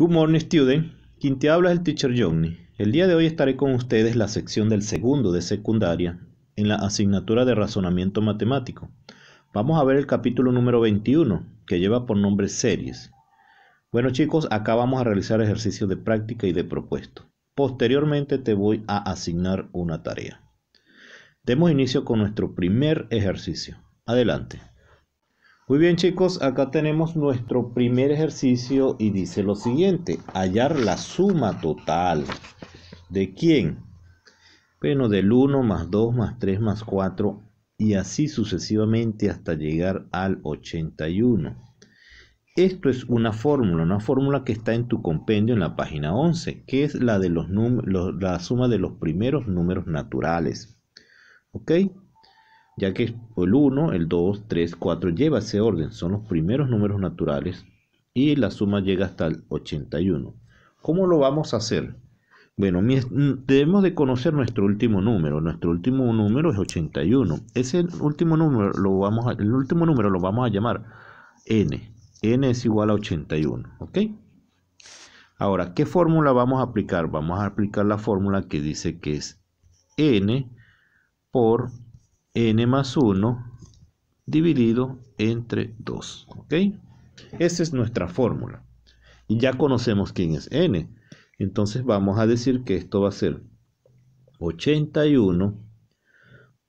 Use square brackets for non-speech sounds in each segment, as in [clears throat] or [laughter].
Good morning, student. Quien te habla es el teacher Johnny. El día de hoy estaré con ustedes la sección del segundo de secundaria en la asignatura de razonamiento matemático. Vamos a ver el capítulo número 21, que lleva por nombre series. Bueno chicos, acá vamos a realizar ejercicios de práctica y de propuesto. Posteriormente te voy a asignar una tarea. Demos inicio con nuestro primer ejercicio. Adelante. Muy bien chicos, acá tenemos nuestro primer ejercicio y dice lo siguiente, hallar la suma total. ¿De quién? Bueno, del 1 más 2 más 3 más 4 y así sucesivamente hasta llegar al 81. Esto es una fórmula, una fórmula que está en tu compendio en la página 11, que es la, de los la suma de los primeros números naturales. ¿Ok? ya que el 1, el 2, 3, 4 lleva ese orden, son los primeros números naturales y la suma llega hasta el 81. ¿Cómo lo vamos a hacer? Bueno, mm, debemos de conocer nuestro último número. Nuestro último número es 81. Ese último número lo vamos a, el último número lo vamos a llamar n. n es igual a 81, ¿ok? Ahora, ¿qué fórmula vamos a aplicar? Vamos a aplicar la fórmula que dice que es n por n más 1 dividido entre 2. ¿Ok? Esa es nuestra fórmula. Y ya conocemos quién es n. Entonces vamos a decir que esto va a ser 81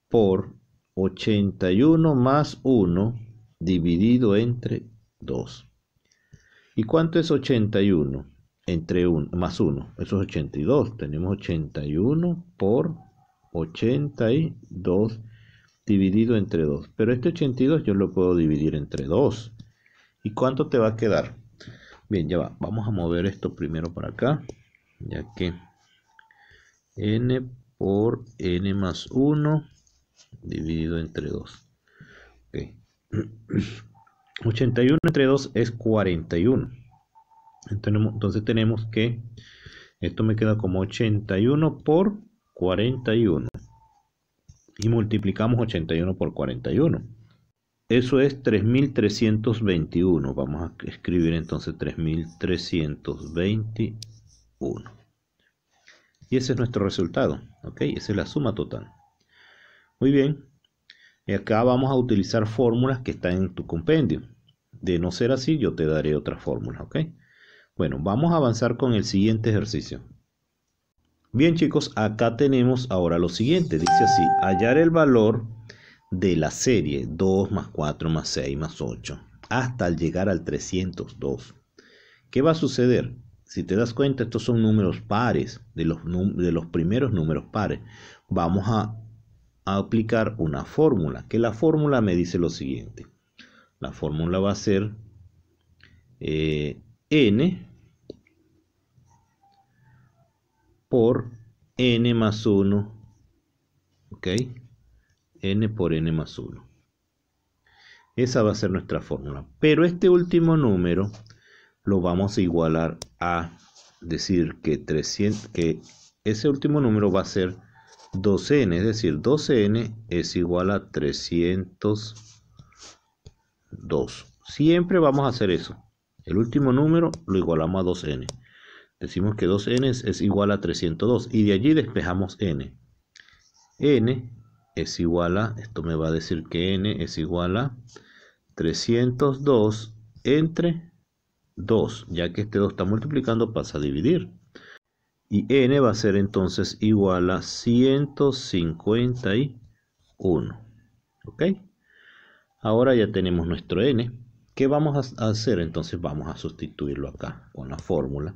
por 81 más 1 dividido entre 2. ¿Y cuánto es 81 entre 1 más 1? Eso es 82. Tenemos 81 por 82 dividido entre 2. Pero este 82 yo lo puedo dividir entre 2. ¿Y cuánto te va a quedar? Bien, ya va. Vamos a mover esto primero para acá. Ya que n por n más 1 dividido entre 2. 81 [clears throat] entre 2 es 41. Entonces tenemos que esto me queda como 81 por 41 y multiplicamos 81 por 41. Eso es 3.321. Vamos a escribir entonces 3.321. Y ese es nuestro resultado. ¿Ok? Esa es la suma total. Muy bien. y Acá vamos a utilizar fórmulas que están en tu compendio. De no ser así, yo te daré otra fórmula. ¿Ok? Bueno, vamos a avanzar con el siguiente ejercicio. Bien chicos, acá tenemos ahora lo siguiente. Dice así, hallar el valor de la serie 2 más 4 más 6 más 8 hasta llegar al 302. ¿Qué va a suceder? Si te das cuenta, estos son números pares, de los, de los primeros números pares. Vamos a, aplicar una fórmula, que la fórmula me dice lo siguiente. La fórmula va a ser eh, n por n más 1, ¿ok? n por n más 1. Esa va a ser nuestra fórmula. Pero este último número lo vamos a igualar a decir que, 300, que ese último número va a ser 2n, es decir, 2n es igual a 302. Siempre vamos a hacer eso. El último número lo igualamos a 2n. Decimos que 2n es igual a 302 y de allí despejamos n. n es igual a, esto me va a decir que n es igual a 302 entre 2, ya que este 2 está multiplicando pasa a dividir. Y n va a ser entonces igual a 151. ¿Ok? Ahora ya tenemos nuestro n. ¿Qué vamos a hacer entonces? Vamos a sustituirlo acá con la fórmula.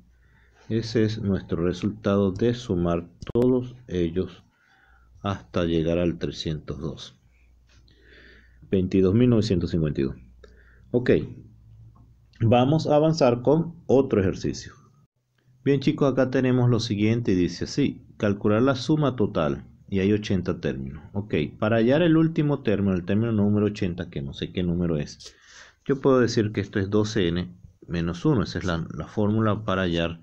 Ese es nuestro resultado de sumar todos ellos hasta llegar al 302. 22.952. Ok, vamos a avanzar con otro ejercicio. Bien chicos, acá tenemos lo siguiente, y dice así, calcular la suma total y hay 80 términos. Ok, para hallar el último término, el término número 80, que no sé qué número es, yo puedo decir que esto es 12n menos 1, esa es la fórmula para hallar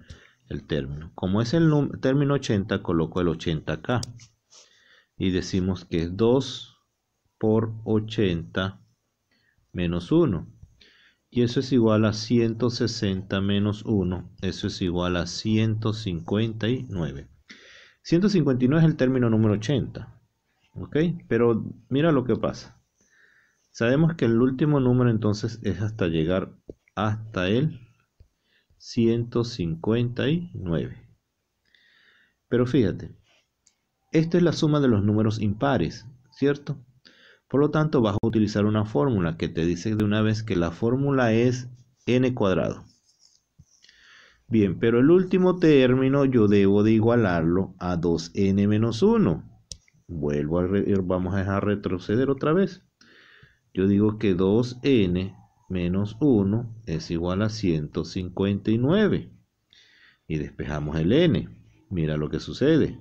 el término. Como es el término 80, coloco el 80 acá. Y decimos que es 2 por 80 menos 1. Y eso es igual a 160 menos 1. Eso es igual a 159. 159 es el término número 80. ¿Ok? Pero mira lo que pasa. Sabemos que el último número entonces es hasta llegar hasta el 159. Pero fíjate, esta es la suma de los números impares, ¿cierto? Por lo tanto, vas a utilizar una fórmula que te dice de una vez que la fórmula es n cuadrado. Bien, pero el último término yo debo de igualarlo a 2n-1. menos Vuelvo a vamos a retroceder otra vez. Yo digo que 2n menos 1 es igual a 159. Y despejamos el n. Mira lo que sucede.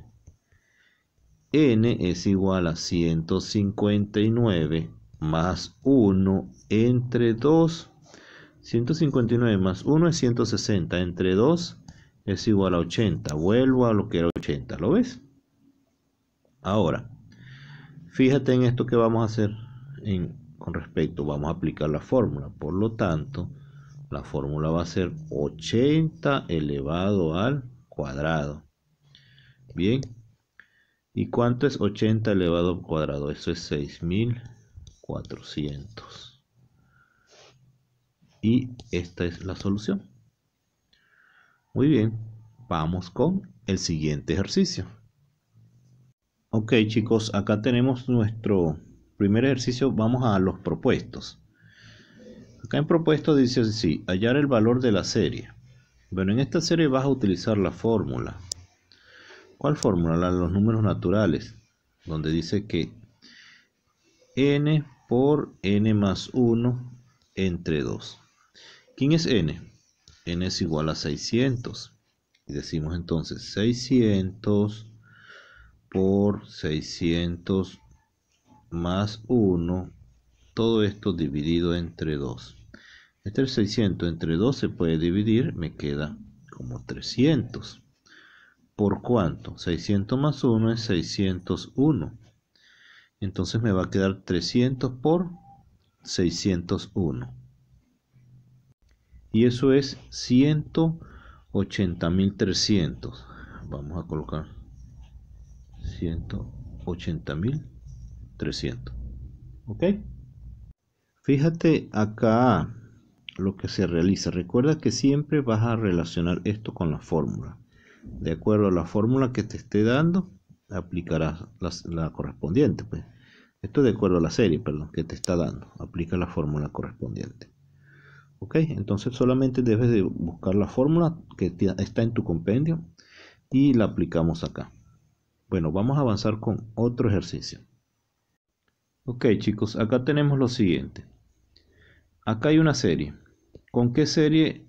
n es igual a 159 más 1 entre 2. 159 más 1 es 160 entre 2 es igual a 80. Vuelvo a lo que era 80. ¿Lo ves? Ahora, fíjate en esto que vamos a hacer en con respecto, vamos a aplicar la fórmula. Por lo tanto, la fórmula va a ser 80 elevado al cuadrado. Bien. ¿Y cuánto es 80 elevado al cuadrado? Eso es 6400. Y esta es la solución. Muy bien, vamos con el siguiente ejercicio. Ok chicos, acá tenemos nuestro primer ejercicio vamos a los propuestos. Acá en propuesto dice así, hallar el valor de la serie. Bueno, en esta serie vas a utilizar la fórmula. ¿Cuál fórmula? La de los números naturales, donde dice que n por n más 1 entre 2. ¿Quién es n? n es igual a 600. Y decimos entonces 600 por 600 más 1, todo esto dividido entre 2. Este 600 entre 2 se puede dividir, me queda como 300. ¿Por cuánto? 600 más 1 es 601. Entonces me va a quedar 300 por 601. Y eso es 180.300. Vamos a colocar 180.000 300. ¿Ok? Fíjate acá lo que se realiza. Recuerda que siempre vas a relacionar esto con la fórmula. De acuerdo a la fórmula que te esté dando, aplicarás la, correspondiente. Pues. Esto de acuerdo a la serie, perdón, que te está dando. Aplica la fórmula correspondiente. ¿Ok? Entonces solamente debes de buscar la fórmula que está en tu compendio y la aplicamos acá. Bueno, vamos a avanzar con otro ejercicio. Ok chicos, acá tenemos lo siguiente. Acá hay una serie. ¿Con qué serie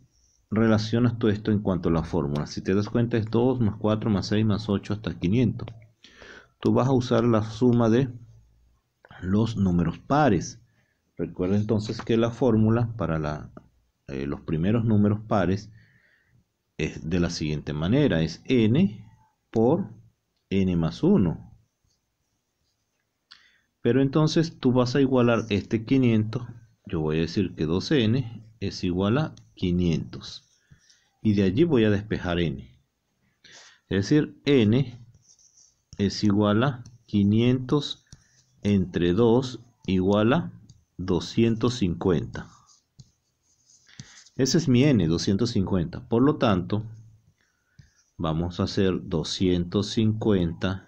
relacionas todo esto en cuanto a la fórmula? Si te das cuenta es 2 más 4 más 6 más 8 hasta 500. Tú vas a usar la suma de los números pares. Recuerda entonces que la fórmula para eh, los primeros números pares es de la siguiente manera. Es n por n más 1 pero entonces tú vas a igualar este 500, yo voy a decir que 2n es igual a 500. Y de allí voy a despejar n. Es decir, n es igual a 500 entre 2 igual a 250. Ese es mi n, 250. Por lo tanto, vamos a hacer 250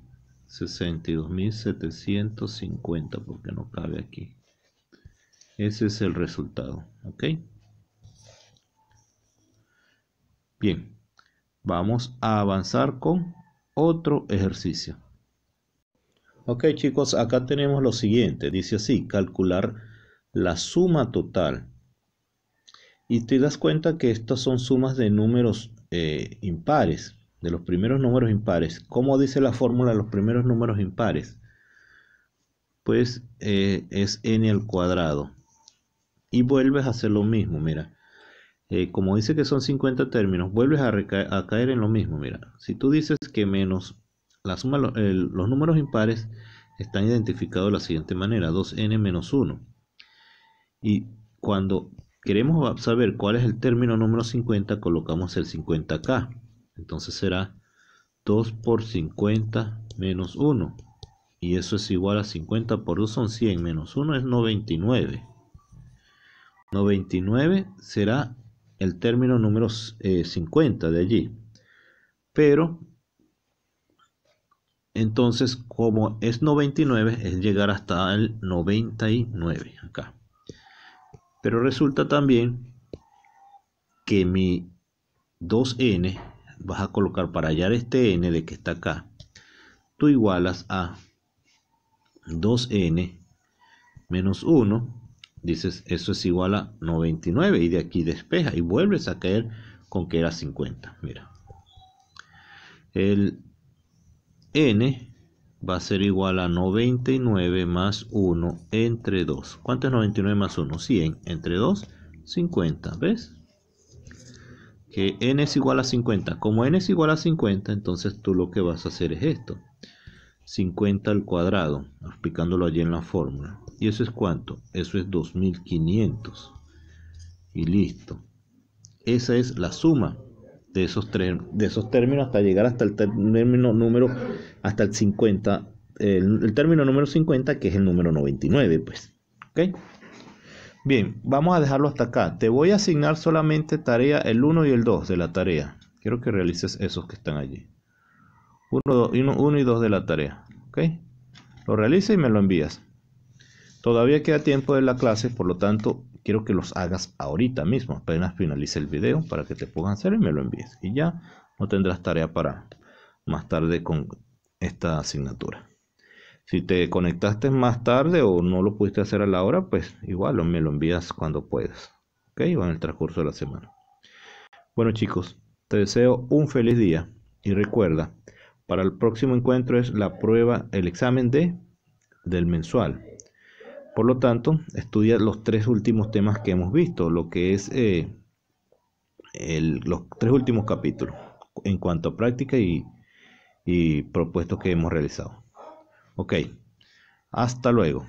62.750 porque no cabe aquí. Ese es el resultado, ¿ok? Bien, vamos a avanzar con otro ejercicio. Ok chicos, acá tenemos lo siguiente, dice así, calcular la suma total. Y te das cuenta que estas son sumas de números eh, impares de los primeros números impares. ¿Cómo dice la fórmula los primeros números impares? Pues eh, es n al cuadrado. Y vuelves a hacer lo mismo, mira. Eh, como dice que son 50 términos, vuelves a, caer en lo mismo, mira. Si tú dices que menos la suma, los números impares están identificados de la siguiente manera, 2n menos 1. Y cuando queremos saber cuál es el término número 50, colocamos el 50 acá. Entonces será 2 por 50 menos 1. Y eso es igual a 50 por 2 son 100, menos 1 es 99. 99 será el término número 50 eh, de allí. Pero, entonces, como es 99, es llegar hasta el 99 acá. Pero resulta también que mi 2n vas a colocar para hallar este n de que está acá. Tú igualas a 2n menos 1. Dices, eso es igual a 99. Y de aquí despeja. Y vuelves a caer con que era 50. Mira. El n va a ser igual a 99 más 1 entre 2. ¿Cuánto es 99 más 1? 100 entre 2, 50. ¿Ves? que n es igual a 50. Como n es igual a 50, entonces tú lo que vas a hacer es esto. 50 al cuadrado, aplicándolo allí en la fórmula. ¿Y eso es cuánto? Eso es 2500. Y listo. Esa es la suma de esos, tres, de esos términos hasta llegar hasta el término número, hasta el 50, el, término número 50, que es el número 99, pues. ¿Ok? Bien, vamos a dejarlo hasta acá. Te voy a asignar solamente tarea el 1 y el 2 de la tarea. Quiero que realices esos que están allí. 1, y 2 de la tarea. ¿Ok? Lo realices y me lo envías. Todavía queda tiempo de la clase, por lo tanto, quiero que los hagas ahorita mismo. Apenas finalice el video para que te puedan hacer y me lo envíes. Y ya no tendrás tarea para más tarde con esta asignatura. Si te conectaste más tarde o no lo pudiste hacer a la hora, pues igual me lo envías cuando puedas. ¿Ok? O en el transcurso de la semana. Bueno chicos, te deseo un feliz día y recuerda, para el próximo encuentro es la prueba, el examen de del mensual. Por lo tanto, estudia los tres últimos temas que hemos visto, lo que es eh, los tres últimos capítulos en cuanto a práctica y, y propuestos que hemos realizado. Ok, hasta luego.